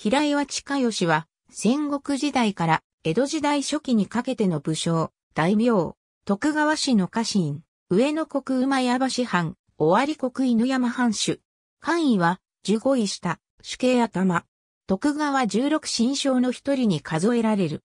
平岩近義は、戦国時代から江戸時代初期にかけての武将、大名、徳川氏の家臣、上野国馬屋橋藩、尾張国犬山藩主。官位は、十五位下、主計頭。徳川十六新将の一人に数えられる。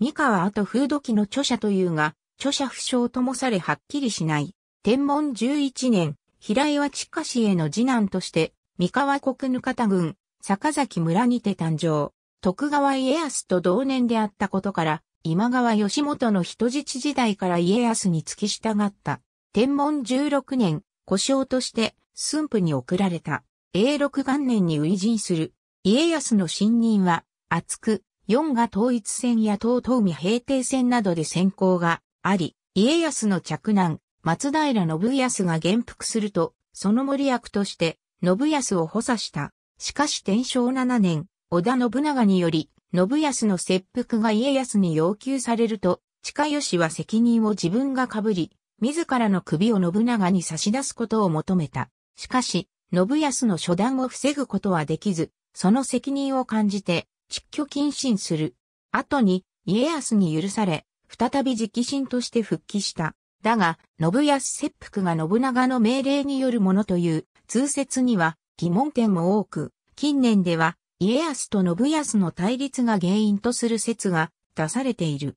三河後風土記の著者というが、著者不詳ともされはっきりしない。天文十一年、平岩近氏への次男として、三河国ぬ方郡、坂崎村にて誕生。徳川家康と同年であったことから、今川義元の人質時代から家康に付き従った。天文16年、故障として駿府に送られた。永禄元年に初陣する。家康の信任は、厚く、四が統一戦や東東海平定戦などで先行があり、家康の嫡男、松平信康が元服すると、その森役として、信康を補佐した。しかし天正七年、織田信長により、信康の切腹が家康に要求されると、近吉は責任を自分が被り、自らの首を信長に差し出すことを求めた。しかし、信康の初段を防ぐことはできず、その責任を感じて、蟄居謹慎する。後に、家康に許され、再び直進として復帰した。だが、信康切腹が信長の命令によるものという、通説には、疑問点も多く、近年では家康と信康の対立が原因とする説が出されている。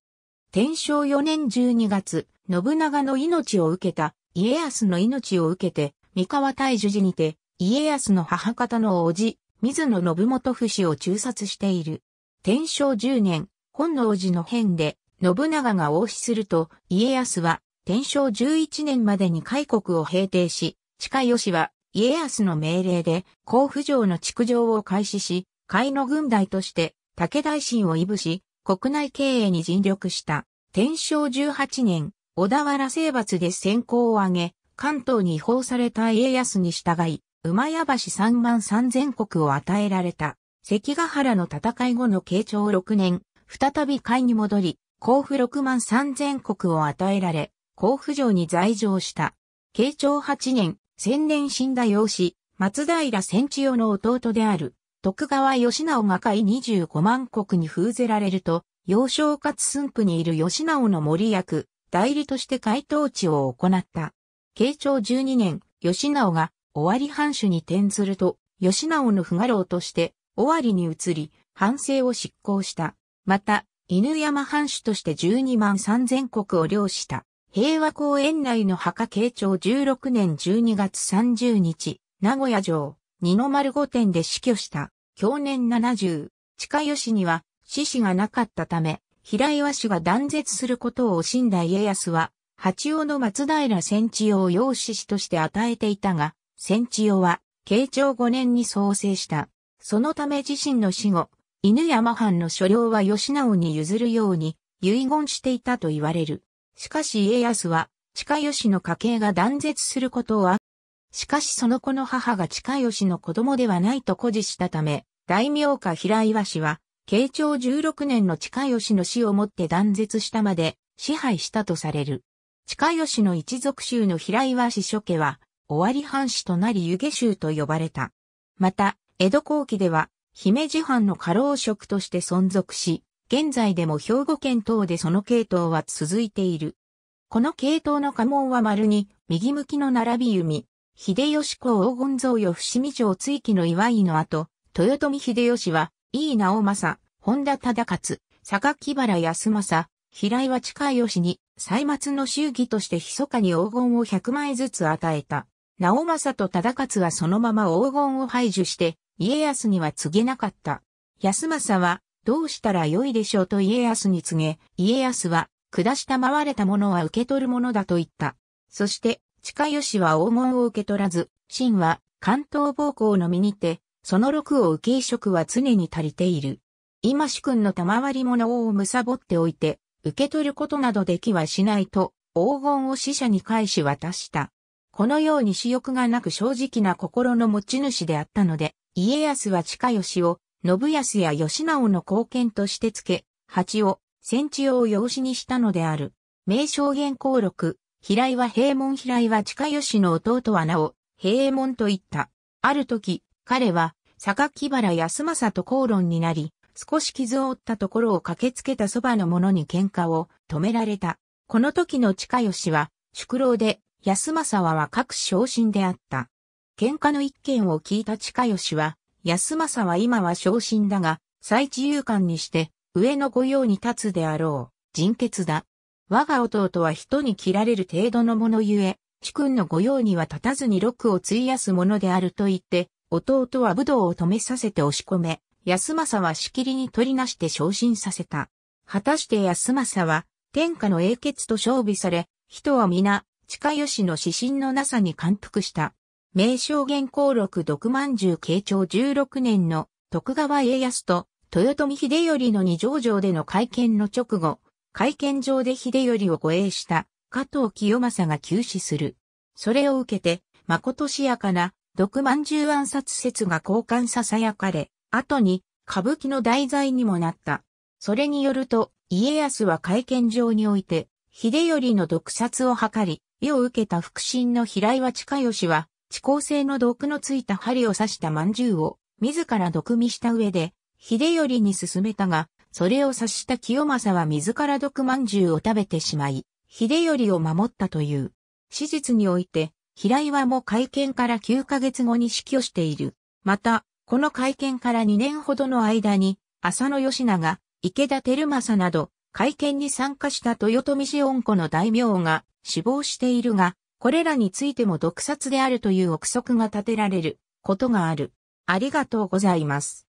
天正4年12月、信長の命を受けた家康の命を受けて、三河大樹寺にて、家康の母方の叔父、水野信元不死を中殺している。天正10年、本能寺の変で、信長が王死すると、家康は、天正11年までに開国を平定し、近吉は、家康の命令で甲府城の築城を開始し、甲斐の軍隊として武大臣を威武し、国内経営に尽力した。天正18年、小田原征伐で先行を挙げ、関東に違法された家康に従い、馬屋橋3万3000国を与えられた。関ヶ原の戦い後の慶長6年、再び海に戻り、甲府6万3000国を与えられ、甲府城に在城した。慶長8年、千年死んだ養子、松平千千代の弟である、徳川義直が海25万国に封ぜられると、幼少かつ駿府にいる義直の森役、代理として回答地を行った。慶長12年、義直が尾張藩主に転ずると、義直の不画老として尾張に移り、藩政を執行した。また、犬山藩主として12万3000国を領した。平和公園内の墓慶長16年12月30日、名古屋城、二の丸御殿で死去した、去年70、近吉には死死がなかったため、平岩氏が断絶することを惜しんだ家康は、八尾の松平戦地用養子師として与えていたが、戦地用は、慶長5年に創生した。そのため自身の死後、犬山藩の所領は吉直に譲るように、遺言していたと言われる。しかし家康は、近吉の家系が断絶することをしかしその子の母が近吉の子供ではないと誇示したため、大名家平岩氏は、慶長16年の近吉の死をもって断絶したまで支配したとされる。近吉の一族衆の平岩氏諸家は、尾張藩士となり湯気衆と呼ばれた。また、江戸後期では、姫路藩の家老職として存続し、現在でも兵庫県等でその系統は続いている。この系統の家紋は丸に、右向きの並び弓、秀吉公黄金像与伏見城追記の祝いの後、豊臣秀吉は、井伊直政、本田忠勝、榊原康政、平岩近吉に、歳末の祝儀として密かに黄金を100枚ずつ与えた。直政と忠勝はそのまま黄金を排除して、家康には告げなかった。康政は、どうしたらよいでしょうと家康に告げ、家康は、下した回れたものは受け取るものだと言った。そして、近吉は黄金を受け取らず、真は関東暴行の身にて、その六を受け移植は常に足りている。今主君の賜り物を貪っておいて、受け取ることなどできはしないと、黄金を死者に返し渡した。このように私欲がなく正直な心の持ち主であったので、家康は近吉を信康や義直の貢献としてつけ、蜂を、戦地用養子にしたのである。名称原公録、平井は平門平井は近吉の弟はなお、平門と言った。ある時、彼は、坂木原康政と口論になり、少し傷を負ったところを駆けつけたそばの者に喧嘩を止められた。この時の近吉は、宿老で、安政は若く昇進であった。喧嘩の一件を聞いた近吉は、安政は今は昇進だが、最自由官にして、上の御用に立つであろう、人血だ。我が弟は人に切られる程度のものゆえ、主君の御用には立たずに禄を費やすものであると言って、弟は武道を止めさせて押し込め、安政はしきりに取りなして昇進させた。果たして安政は、天下の英傑と勝負され、人は皆、近吉の指針のなさに感服した。名称原稿録独万十慶長16年の徳川家康と豊臣秀頼の二条城での会見の直後、会見場で秀頼を護衛した加藤清正が急死する。それを受けて、誠しやかな独万十暗殺説が交換囁かれ、後に歌舞伎の題材にもなった。それによると、家康は会見場において、秀頼の毒殺を図り、意を受けた腹心の平岩近義は、地高性の毒のついた針を刺した饅頭を自ら毒味した上で、秀頼に勧めたが、それを刺した清正は自ら毒饅頭を食べてしまい、秀頼を守ったという。史実において、平岩も会見から9ヶ月後に死去している。また、この会見から2年ほどの間に、浅野義長、池田照正など、会見に参加した豊臣氏恩子の大名が死亡しているが、これらについても毒殺であるという憶測が立てられることがある。ありがとうございます。